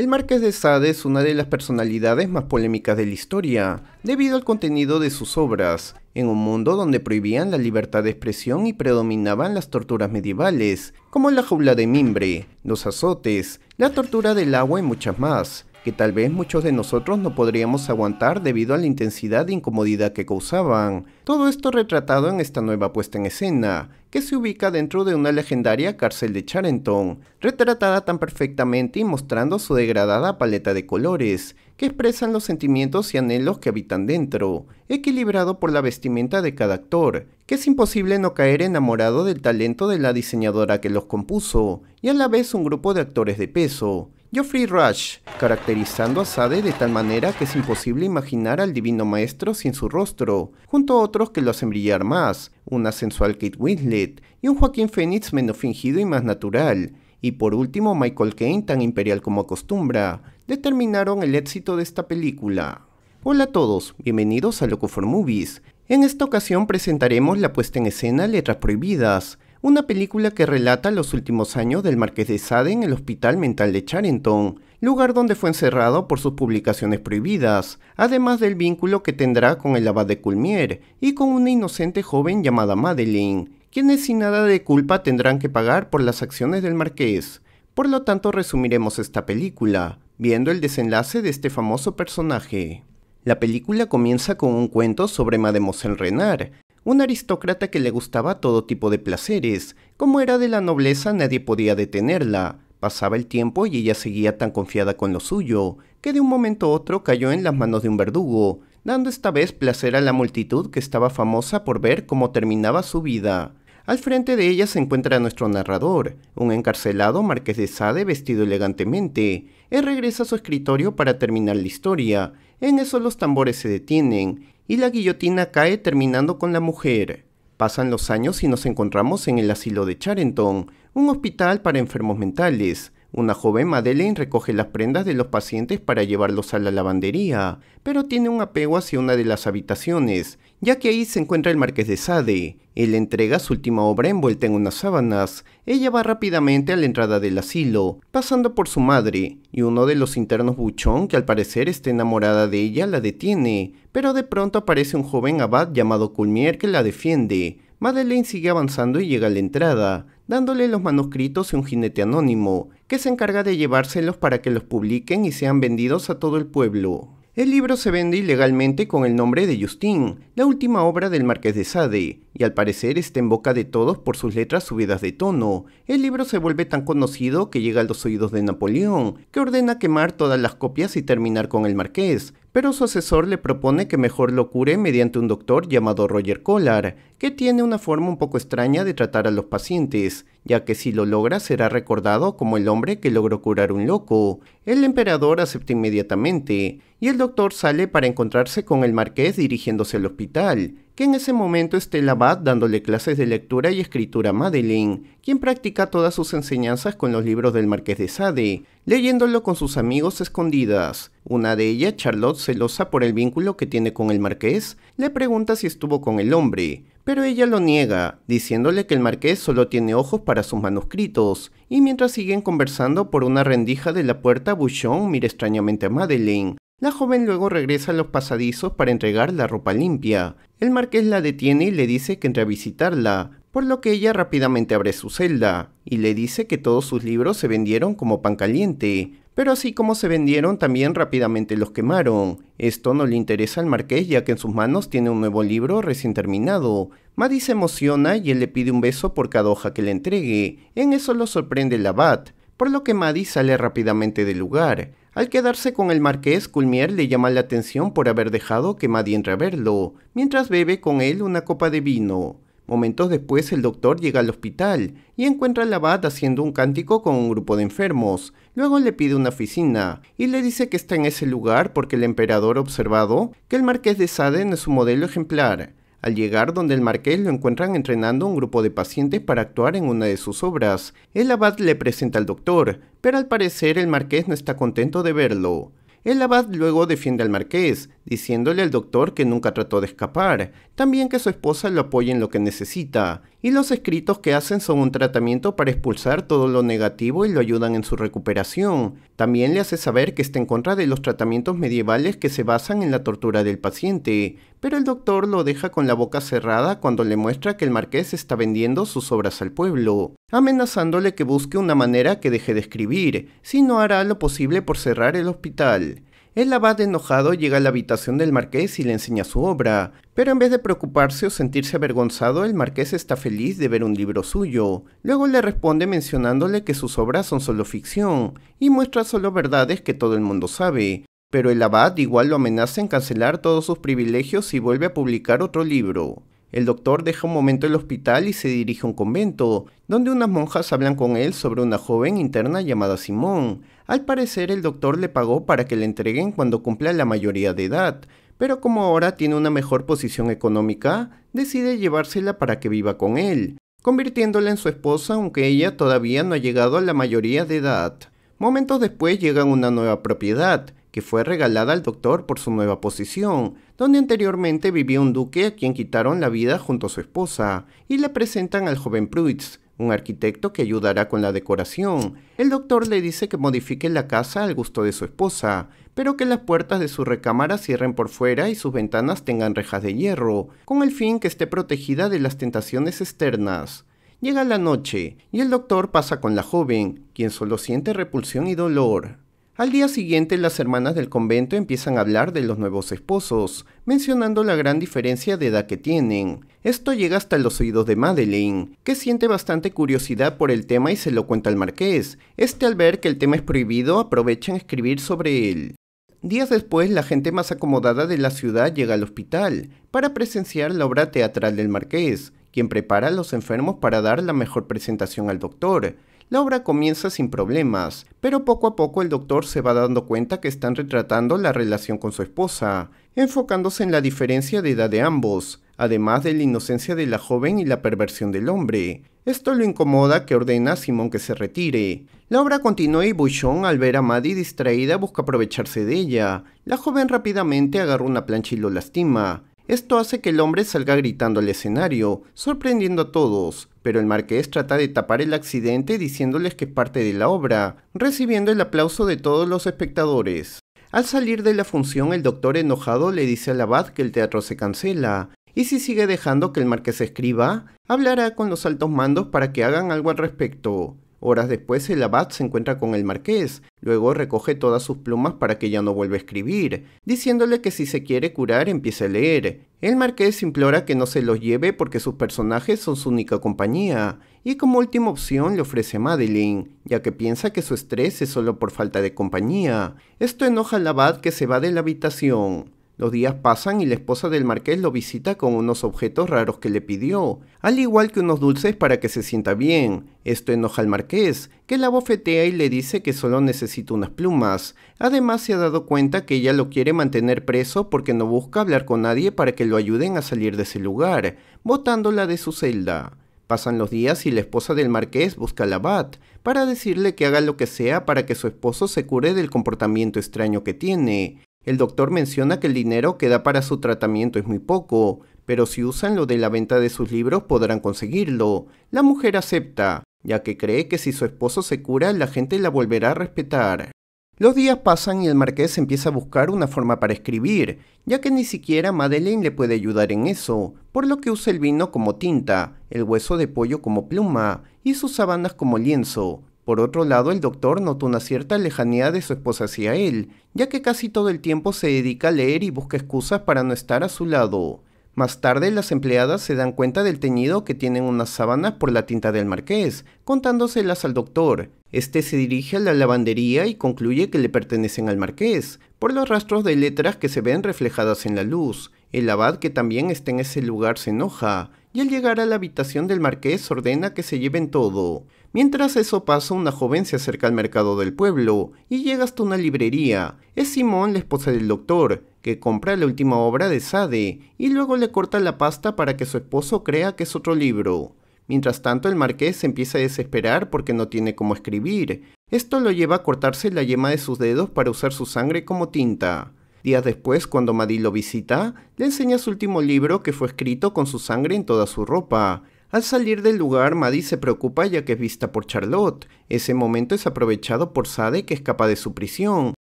El marqués de Sade es una de las personalidades más polémicas de la historia, debido al contenido de sus obras, en un mundo donde prohibían la libertad de expresión y predominaban las torturas medievales, como la jaula de mimbre, los azotes, la tortura del agua y muchas más que tal vez muchos de nosotros no podríamos aguantar debido a la intensidad de incomodidad que causaban. Todo esto retratado en esta nueva puesta en escena, que se ubica dentro de una legendaria cárcel de Charenton, retratada tan perfectamente y mostrando su degradada paleta de colores, que expresan los sentimientos y anhelos que habitan dentro, equilibrado por la vestimenta de cada actor, que es imposible no caer enamorado del talento de la diseñadora que los compuso, y a la vez un grupo de actores de peso, Geoffrey Rush, caracterizando a Sade de tal manera que es imposible imaginar al divino maestro sin su rostro, junto a otros que lo hacen brillar más, una sensual Kate Winslet y un Joaquín Phoenix menos fingido y más natural, y por último Michael Caine tan imperial como acostumbra, determinaron el éxito de esta película. Hola a todos, bienvenidos a Loco for Movies. En esta ocasión presentaremos la puesta en escena Letras Prohibidas, una película que relata los últimos años del marqués de Sade en el Hospital Mental de Charenton, lugar donde fue encerrado por sus publicaciones prohibidas, además del vínculo que tendrá con el abad de Coulmier y con una inocente joven llamada Madeleine, quienes sin nada de culpa tendrán que pagar por las acciones del marqués. Por lo tanto, resumiremos esta película, viendo el desenlace de este famoso personaje. La película comienza con un cuento sobre Mademoiselle Renard, un aristócrata que le gustaba todo tipo de placeres. Como era de la nobleza, nadie podía detenerla. Pasaba el tiempo y ella seguía tan confiada con lo suyo, que de un momento a otro cayó en las manos de un verdugo, dando esta vez placer a la multitud que estaba famosa por ver cómo terminaba su vida. Al frente de ella se encuentra nuestro narrador, un encarcelado marqués de Sade vestido elegantemente. Él regresa a su escritorio para terminar la historia. En eso los tambores se detienen y la guillotina cae terminando con la mujer. Pasan los años y nos encontramos en el asilo de Charenton, un hospital para enfermos mentales. Una joven Madeleine recoge las prendas de los pacientes para llevarlos a la lavandería, pero tiene un apego hacia una de las habitaciones ya que ahí se encuentra el marqués de Sade. Él entrega su última obra envuelta en unas sábanas. Ella va rápidamente a la entrada del asilo, pasando por su madre, y uno de los internos buchón, que al parecer está enamorada de ella, la detiene, pero de pronto aparece un joven abad llamado Culmier que la defiende. Madeleine sigue avanzando y llega a la entrada, dándole los manuscritos a un jinete anónimo, que se encarga de llevárselos para que los publiquen y sean vendidos a todo el pueblo. El libro se vende ilegalmente con el nombre de Justin, la última obra del Marqués de Sade, y al parecer está en boca de todos por sus letras subidas de tono. El libro se vuelve tan conocido que llega a los oídos de Napoleón, que ordena quemar todas las copias y terminar con el Marqués, pero su asesor le propone que mejor lo cure mediante un doctor llamado Roger Collar, que tiene una forma un poco extraña de tratar a los pacientes, ya que si lo logra será recordado como el hombre que logró curar un loco. El emperador acepta inmediatamente, y el doctor sale para encontrarse con el marqués dirigiéndose al hospital, que en ese momento el Abad dándole clases de lectura y escritura a Madeleine, quien practica todas sus enseñanzas con los libros del Marqués de Sade, leyéndolo con sus amigos escondidas. Una de ellas, Charlotte, celosa por el vínculo que tiene con el Marqués, le pregunta si estuvo con el hombre, pero ella lo niega, diciéndole que el marqués solo tiene ojos para sus manuscritos, y mientras siguen conversando por una rendija de la puerta, Bouchon mira extrañamente a Madeleine, la joven luego regresa a los pasadizos para entregar la ropa limpia. El marqués la detiene y le dice que entre a visitarla, por lo que ella rápidamente abre su celda y le dice que todos sus libros se vendieron como pan caliente, pero así como se vendieron también rápidamente los quemaron. Esto no le interesa al marqués ya que en sus manos tiene un nuevo libro recién terminado. Maddie se emociona y él le pide un beso por cada hoja que le entregue. En eso lo sorprende la abad, por lo que Maddie sale rápidamente del lugar. Al quedarse con el marqués, Culmier le llama la atención por haber dejado que a verlo... mientras bebe con él una copa de vino. Momentos después el doctor llega al hospital y encuentra al abad haciendo un cántico con un grupo de enfermos. Luego le pide una oficina y le dice que está en ese lugar porque el emperador ha observado que el marqués de Saden es un modelo ejemplar. Al llegar donde el marqués lo encuentran entrenando a un grupo de pacientes para actuar en una de sus obras, el abad le presenta al doctor, pero al parecer el marqués no está contento de verlo. El abad luego defiende al marqués, diciéndole al doctor que nunca trató de escapar, también que su esposa lo apoye en lo que necesita, y los escritos que hacen son un tratamiento para expulsar todo lo negativo y lo ayudan en su recuperación. También le hace saber que está en contra de los tratamientos medievales que se basan en la tortura del paciente, pero el doctor lo deja con la boca cerrada cuando le muestra que el marqués está vendiendo sus obras al pueblo, amenazándole que busque una manera que deje de escribir, si no hará lo posible por cerrar el hospital. El abad enojado llega a la habitación del marqués y le enseña su obra, pero en vez de preocuparse o sentirse avergonzado, el marqués está feliz de ver un libro suyo. Luego le responde mencionándole que sus obras son solo ficción, y muestra solo verdades que todo el mundo sabe, pero el abad igual lo amenaza en cancelar todos sus privilegios y vuelve a publicar otro libro. El doctor deja un momento el hospital y se dirige a un convento, donde unas monjas hablan con él sobre una joven interna llamada Simón. Al parecer el doctor le pagó para que le entreguen cuando cumpla la mayoría de edad, pero como ahora tiene una mejor posición económica, decide llevársela para que viva con él, convirtiéndola en su esposa aunque ella todavía no ha llegado a la mayoría de edad. Momentos después llegan una nueva propiedad, que fue regalada al doctor por su nueva posición, donde anteriormente vivía un duque a quien quitaron la vida junto a su esposa, y le presentan al joven Pruitz, un arquitecto que ayudará con la decoración. El doctor le dice que modifique la casa al gusto de su esposa, pero que las puertas de su recámara cierren por fuera y sus ventanas tengan rejas de hierro, con el fin que esté protegida de las tentaciones externas. Llega la noche, y el doctor pasa con la joven, quien solo siente repulsión y dolor. Al día siguiente las hermanas del convento empiezan a hablar de los nuevos esposos, mencionando la gran diferencia de edad que tienen. Esto llega hasta los oídos de Madeleine, que siente bastante curiosidad por el tema y se lo cuenta al marqués. Este al ver que el tema es prohibido aprovecha en escribir sobre él. Días después la gente más acomodada de la ciudad llega al hospital para presenciar la obra teatral del marqués, quien prepara a los enfermos para dar la mejor presentación al doctor. La obra comienza sin problemas, pero poco a poco el doctor se va dando cuenta que están retratando la relación con su esposa, enfocándose en la diferencia de edad de ambos, además de la inocencia de la joven y la perversión del hombre. Esto lo incomoda que ordena a Simón que se retire. La obra continúa y Bouchon, al ver a Maddie distraída, busca aprovecharse de ella. La joven rápidamente agarra una plancha y lo lastima. Esto hace que el hombre salga gritando al escenario, sorprendiendo a todos, pero el marqués trata de tapar el accidente diciéndoles que es parte de la obra, recibiendo el aplauso de todos los espectadores. Al salir de la función, el doctor enojado le dice al abad que el teatro se cancela, y si sigue dejando que el marqués escriba, hablará con los altos mandos para que hagan algo al respecto. Horas después el abad se encuentra con el marqués, luego recoge todas sus plumas para que ya no vuelva a escribir, diciéndole que si se quiere curar empiece a leer. El marqués implora que no se los lleve porque sus personajes son su única compañía, y como última opción le ofrece a Madeline, ya que piensa que su estrés es solo por falta de compañía. Esto enoja al abad que se va de la habitación. Los días pasan y la esposa del marqués lo visita con unos objetos raros que le pidió, al igual que unos dulces para que se sienta bien. Esto enoja al marqués, que la bofetea y le dice que solo necesita unas plumas. Además se ha dado cuenta que ella lo quiere mantener preso porque no busca hablar con nadie para que lo ayuden a salir de ese lugar, botándola de su celda. Pasan los días y la esposa del marqués busca al abad para decirle que haga lo que sea para que su esposo se cure del comportamiento extraño que tiene. El doctor menciona que el dinero que da para su tratamiento es muy poco, pero si usan lo de la venta de sus libros podrán conseguirlo. La mujer acepta, ya que cree que si su esposo se cura la gente la volverá a respetar. Los días pasan y el marqués empieza a buscar una forma para escribir, ya que ni siquiera Madeleine le puede ayudar en eso, por lo que usa el vino como tinta, el hueso de pollo como pluma y sus sabanas como lienzo, por otro lado, el doctor nota una cierta lejanía de su esposa hacia él, ya que casi todo el tiempo se dedica a leer y busca excusas para no estar a su lado. Más tarde, las empleadas se dan cuenta del teñido que tienen unas sábanas por la tinta del marqués, contándoselas al doctor. Este se dirige a la lavandería y concluye que le pertenecen al marqués, por los rastros de letras que se ven reflejadas en la luz. El abad, que también está en ese lugar, se enoja, y al llegar a la habitación del marqués ordena que se lleven todo. Mientras eso pasa, una joven se acerca al mercado del pueblo y llega hasta una librería. Es Simón, la esposa del doctor, que compra la última obra de Sade y luego le corta la pasta para que su esposo crea que es otro libro. Mientras tanto, el marqués se empieza a desesperar porque no tiene cómo escribir. Esto lo lleva a cortarse la yema de sus dedos para usar su sangre como tinta. Días después, cuando Madi lo visita, le enseña su último libro que fue escrito con su sangre en toda su ropa, al salir del lugar, Maddie se preocupa ya que es vista por Charlotte. Ese momento es aprovechado por Sade que escapa de su prisión,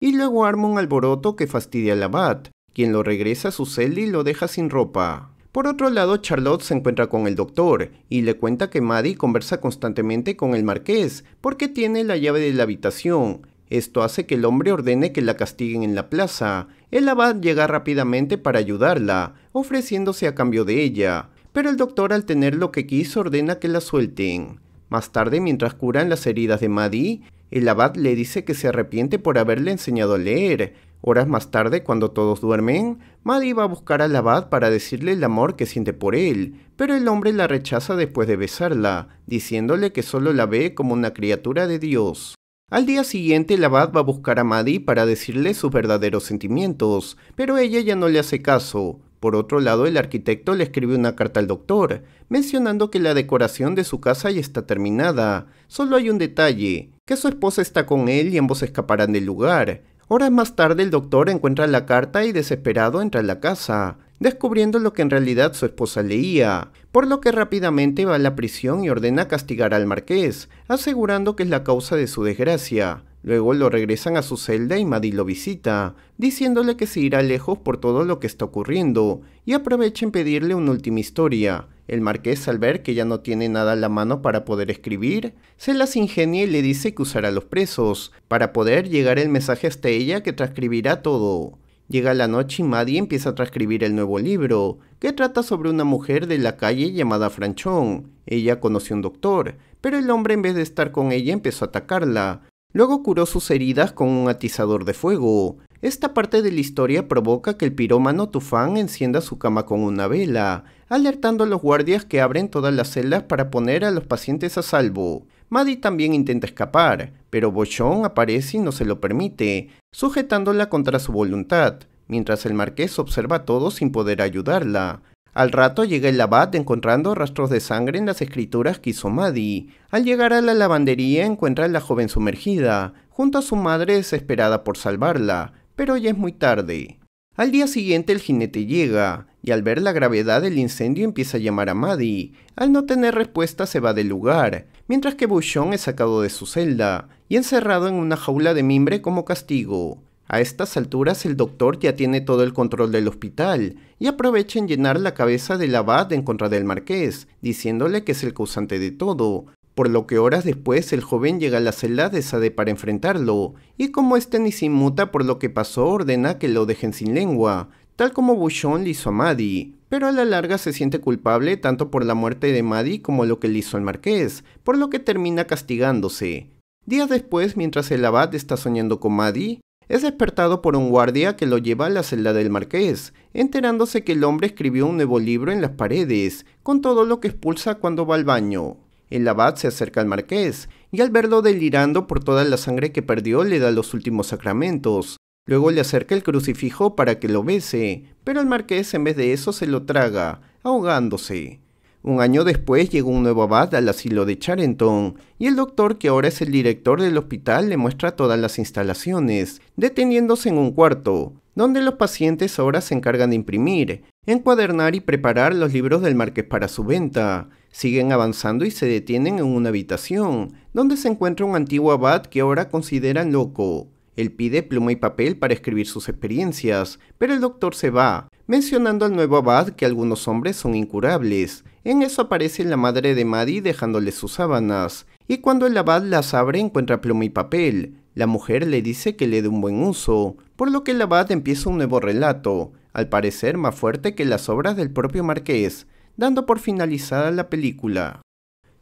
y luego arma un alboroto que fastidia al abad, quien lo regresa a su celda y lo deja sin ropa. Por otro lado, Charlotte se encuentra con el doctor y le cuenta que Maddie conversa constantemente con el marqués porque tiene la llave de la habitación. Esto hace que el hombre ordene que la castiguen en la plaza. El abad llega rápidamente para ayudarla, ofreciéndose a cambio de ella pero el doctor al tener lo que quiso ordena que la suelten. Más tarde, mientras curan las heridas de Maddie, el abad le dice que se arrepiente por haberle enseñado a leer. Horas más tarde, cuando todos duermen, Maddie va a buscar al abad para decirle el amor que siente por él, pero el hombre la rechaza después de besarla, diciéndole que solo la ve como una criatura de Dios. Al día siguiente, el abad va a buscar a Maddie para decirle sus verdaderos sentimientos, pero ella ya no le hace caso. Por otro lado, el arquitecto le escribe una carta al doctor, mencionando que la decoración de su casa ya está terminada. Solo hay un detalle, que su esposa está con él y ambos escaparán del lugar. Horas más tarde el doctor encuentra la carta y desesperado entra a la casa, descubriendo lo que en realidad su esposa leía, por lo que rápidamente va a la prisión y ordena castigar al marqués, asegurando que es la causa de su desgracia. Luego lo regresan a su celda y Maddie lo visita, diciéndole que se irá lejos por todo lo que está ocurriendo, y aprovecha en pedirle una última historia. El marqués, al ver que ya no tiene nada a la mano para poder escribir, se las ingenia y le dice que usará a los presos, para poder llegar el mensaje hasta ella que transcribirá todo. Llega la noche y Maddie empieza a transcribir el nuevo libro, que trata sobre una mujer de la calle llamada Franchón. Ella conoció a un doctor, pero el hombre en vez de estar con ella empezó a atacarla, Luego curó sus heridas con un atizador de fuego. Esta parte de la historia provoca que el pirómano Tufán encienda su cama con una vela, alertando a los guardias que abren todas las celdas para poner a los pacientes a salvo. Maddie también intenta escapar, pero Bochón aparece y no se lo permite, sujetándola contra su voluntad, mientras el marqués observa todo sin poder ayudarla. Al rato llega el abad encontrando rastros de sangre en las escrituras que hizo Maddie. Al llegar a la lavandería encuentra a la joven sumergida, junto a su madre desesperada por salvarla, pero ya es muy tarde. Al día siguiente el jinete llega, y al ver la gravedad del incendio empieza a llamar a Maddie. Al no tener respuesta se va del lugar, mientras que Bouchon es sacado de su celda y encerrado en una jaula de mimbre como castigo. A estas alturas el doctor ya tiene todo el control del hospital y aprovecha en llenar la cabeza del abad en contra del marqués, diciéndole que es el causante de todo, por lo que horas después el joven llega a la celda de Sade para enfrentarlo, y como este ni se inmuta por lo que pasó ordena que lo dejen sin lengua, tal como Bouchon le hizo a Maddie, pero a la larga se siente culpable tanto por la muerte de Maddie como lo que le hizo el marqués, por lo que termina castigándose. Días después, mientras el abad está soñando con Maddie, es despertado por un guardia que lo lleva a la celda del marqués, enterándose que el hombre escribió un nuevo libro en las paredes, con todo lo que expulsa cuando va al baño. El abad se acerca al marqués, y al verlo delirando por toda la sangre que perdió le da los últimos sacramentos. Luego le acerca el crucifijo para que lo bese, pero el marqués en vez de eso se lo traga, ahogándose. Un año después llegó un nuevo abad al asilo de Charenton, y el doctor, que ahora es el director del hospital, le muestra todas las instalaciones, deteniéndose en un cuarto, donde los pacientes ahora se encargan de imprimir, encuadernar y preparar los libros del marqués para su venta. Siguen avanzando y se detienen en una habitación, donde se encuentra un antiguo abad que ahora consideran loco. Él pide pluma y papel para escribir sus experiencias, pero el doctor se va, mencionando al nuevo abad que algunos hombres son incurables, en eso aparece la madre de Maddie dejándole sus sábanas, y cuando el abad las abre encuentra pluma y papel. La mujer le dice que le dé un buen uso, por lo que el abad empieza un nuevo relato, al parecer más fuerte que las obras del propio marqués, dando por finalizada la película.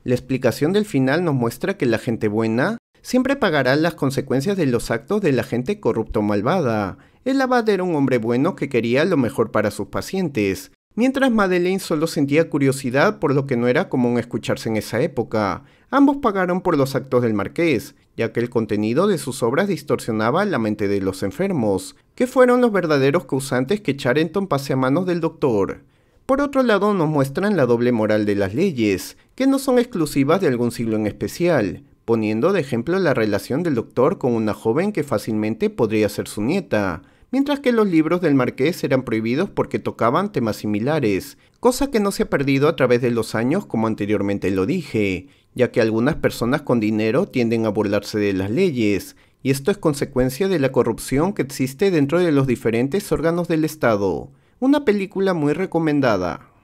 La explicación del final nos muestra que la gente buena siempre pagará las consecuencias de los actos de la gente corrupta o malvada. El abad era un hombre bueno que quería lo mejor para sus pacientes, Mientras Madeleine solo sentía curiosidad por lo que no era común escucharse en esa época, ambos pagaron por los actos del marqués, ya que el contenido de sus obras distorsionaba la mente de los enfermos, que fueron los verdaderos causantes que Charenton pase a manos del doctor. Por otro lado, nos muestran la doble moral de las leyes, que no son exclusivas de algún siglo en especial, poniendo de ejemplo la relación del doctor con una joven que fácilmente podría ser su nieta, mientras que los libros del marqués eran prohibidos porque tocaban temas similares, cosa que no se ha perdido a través de los años como anteriormente lo dije, ya que algunas personas con dinero tienden a burlarse de las leyes, y esto es consecuencia de la corrupción que existe dentro de los diferentes órganos del Estado. Una película muy recomendada.